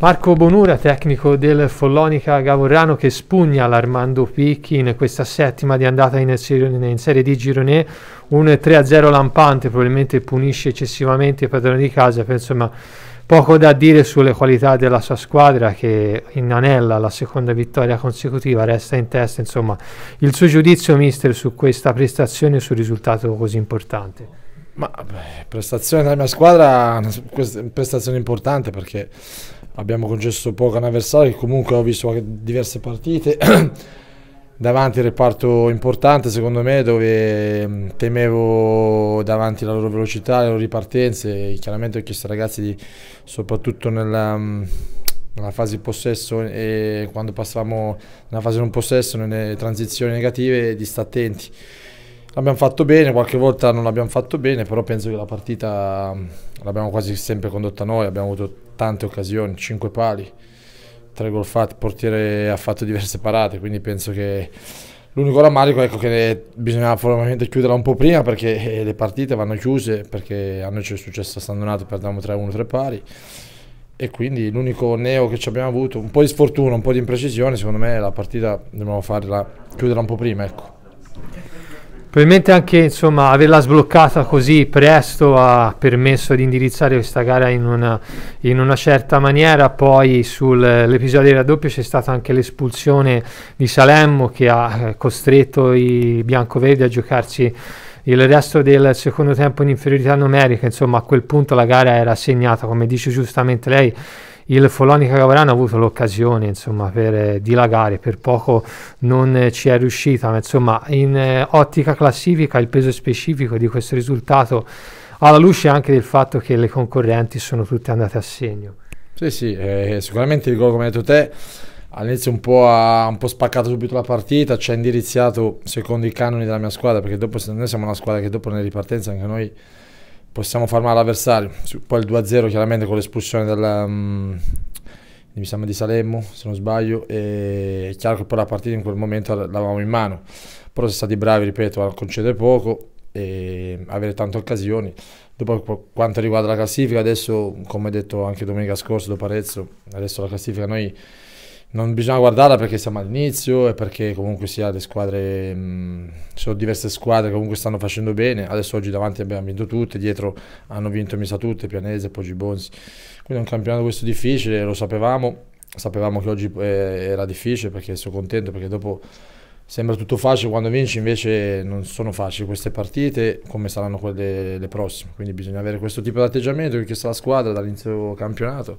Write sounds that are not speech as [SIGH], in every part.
Marco Bonura, tecnico del Follonica Gavorrano, che spugna l'Armando Picchi in questa settima di andata in, in Serie di Gironè, un 3-0 lampante, probabilmente punisce eccessivamente i padroni di casa, per, insomma poco da dire sulle qualità della sua squadra che in anella la seconda vittoria consecutiva resta in testa insomma il suo giudizio mister su questa prestazione e sul risultato così importante ma beh, prestazione della mia squadra una prestazione importante perché abbiamo concesso poco a un avversario che comunque ho visto diverse partite [CLEARS THROAT] davanti al reparto importante secondo me dove mm, temevo davanti la loro velocità, le loro ripartenze chiaramente ho chiesto ai ragazzi di, soprattutto nella, mm, nella, fase di possesso e quando passavamo nella fase non possesso, nelle transizioni negative di stare attenti l'abbiamo fatto bene, qualche volta non l'abbiamo fatto bene però penso che la partita mm, l'abbiamo quasi sempre condotta noi abbiamo avuto tante occasioni, 5 pali, 3 gol fatti, il portiere ha fatto diverse parate, quindi penso che l'unico rammarico è ecco, che bisognava probabilmente chiuderla un po' prima perché eh, le partite vanno chiuse, perché a noi ci è successo a San Donato, perdiamo 3-1, 3 pari e quindi l'unico neo che ci abbiamo avuto, un po' di sfortuna, un po' di imprecisione, secondo me la partita dobbiamo farla chiuderla un po' prima, ecco. Probabilmente anche insomma, averla sbloccata così presto ha permesso di indirizzare questa gara in una, in una certa maniera. Poi sull'episodio del raddoppio c'è stata anche l'espulsione di Salemmo che ha eh, costretto i biancoverdi a giocarsi il resto del secondo tempo in inferiorità numerica. Insomma, a quel punto la gara era segnata, come dice giustamente lei, il Folonica Gavarano ha avuto l'occasione insomma, per dilagare, per poco non ci è riuscita, ma insomma in eh, ottica classifica il peso specifico di questo risultato alla luce anche del fatto che le concorrenti sono tutte andate a segno. Sì, sì, eh, sicuramente il gol come hai detto te all'inizio un po' ha un po' spaccato subito la partita, ci ha indirizzato secondo i canoni della mia squadra, perché dopo noi siamo una squadra che dopo nelle ripartenze anche noi possiamo male all'avversario. Poi il 2-0 chiaramente con l'espulsione del... Um, mi di Salemmo, se non sbaglio, e è chiaro che poi la partita in quel momento l'avevamo in mano. Però siamo stati bravi, ripeto, a concedere poco e avere tante occasioni. Dopo quanto riguarda la classifica, adesso, come detto anche domenica scorsa dopo Arezzo, adesso la classifica noi non bisogna guardarla perché siamo all'inizio e perché comunque sia le squadre mh, mm, sono diverse squadre che comunque stanno facendo bene adesso oggi davanti abbiamo vinto tutte dietro hanno vinto Misa tutte Pianese, Poggi Bonzi quindi è un campionato questo difficile lo sapevamo sapevamo che oggi eh, era difficile perché sono contento perché dopo sembra tutto facile quando vinci invece non sono facili queste partite come saranno quelle le prossime quindi bisogna avere questo tipo di atteggiamento che ha la squadra dall'inizio campionato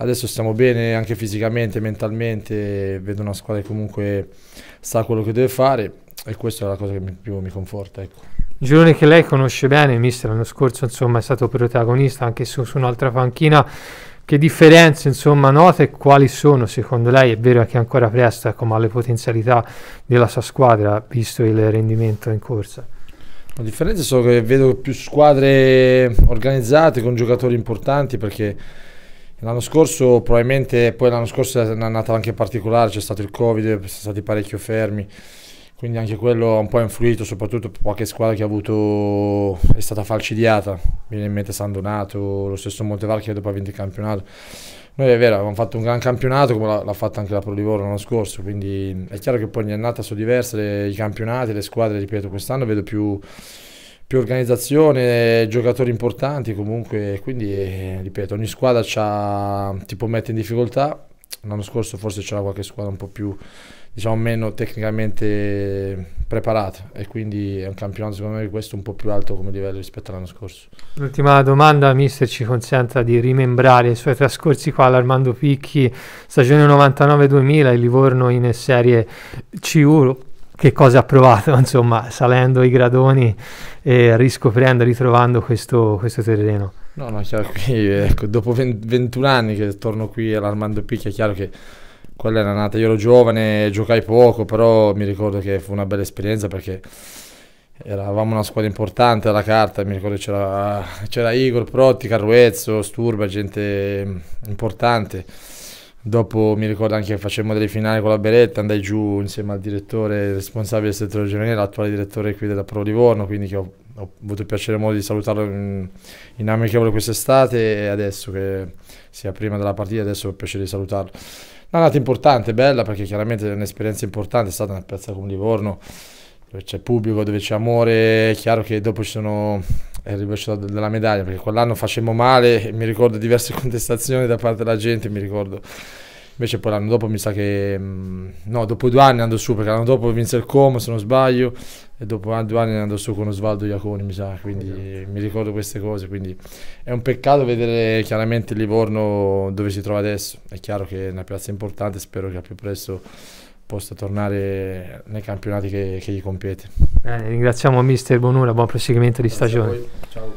adesso stiamo bene anche fisicamente, mentalmente, vedo una squadra che comunque sa quello che deve fare e questa è la cosa che mi, più mi conforta. Ecco. Girone che lei conosce bene, mister, l'anno scorso insomma, è stato protagonista anche su, su un'altra panchina. Che differenze insomma, note quali sono secondo lei? È vero che ancora presto ecco, ma le potenzialità della sua squadra visto il rendimento in corsa? La differenza è solo che vedo più squadre organizzate con giocatori importanti perché L'anno scorso probabilmente, poi l'anno scorso è un'annata anche particolare, c'è stato il Covid, sono stati parecchio fermi, quindi anche quello ha un po' influito, soprattutto qualche squadra che ha avuto, è stata falcidiata, mi viene in mente San Donato, lo stesso Montevar che dopo ha vinto il campionato. Noi è vero, abbiamo fatto un gran campionato come l'ha fatto anche la Pro Livorno l'anno scorso, quindi è chiaro che poi ogni annata sono diverse, le, i campionati, le squadre, ripeto, quest'anno vedo più più organizzazione, giocatori importanti comunque, quindi ripeto, ogni squadra ti può mettere in difficoltà. L'anno scorso forse c'era qualche squadra un po' più, diciamo, meno tecnicamente preparata e quindi è un campionato secondo me questo un po' più alto come livello rispetto all'anno scorso. L'ultima domanda, mister, ci consenta di rimembrare i suoi trascorsi qua all'Armando Picchi, stagione 99-2000, il Livorno in serie C1, che cosa ha provato, [LAUGHS] insomma, salendo i gradoni e riscoprendo, ritrovando questo, questo terreno. No, no, chiaro, qui, ecco, dopo 21 anni che torno qui all'Armando Picchia, è chiaro che quella era nata, io ero giovane, giocai poco, però mi ricordo che fu una bella esperienza perché eravamo una squadra importante alla carta, mi ricordo c'era, c'era Igor, Protti, Carruezzo, Sturba, gente importante Dopo mi ricordo anche che facemmo delle finali con la Beretta, andai giù insieme al direttore responsabile del settore giovanile, l'attuale direttore qui della Pro Livorno, quindi che ho, ho avuto piacere modo di salutarlo in, in amichevole quest'estate e adesso che sia prima della partita, adesso ho il piacere di salutarlo. Una nata importante, bella, perché chiaramente è un'esperienza importante, è stata una piazza come Livorno, dove c'è pubblico, dove c'è amore, è chiaro che dopo ci sono è rimesciuto della medaglia perché quell'anno facemmo male mi ricordo diverse [LAUGHS] contestazioni da parte della gente mi ricordo invece poi l'anno dopo mi sa che mm, no dopo due anni andò su perché l'anno dopo vinse il Como se non sbaglio e dopo due anni andò su con Osvaldo Iaconi mi sa quindi esatto. mi ricordo queste cose quindi è un peccato vedere chiaramente Livorno dove si trova adesso è chiaro che è una piazza importante spero che al più presto possa tornare nei campionati che, che gli compete Bene, eh, ringraziamo Mister Bonura, buon proseguimento di stagione. Ciao.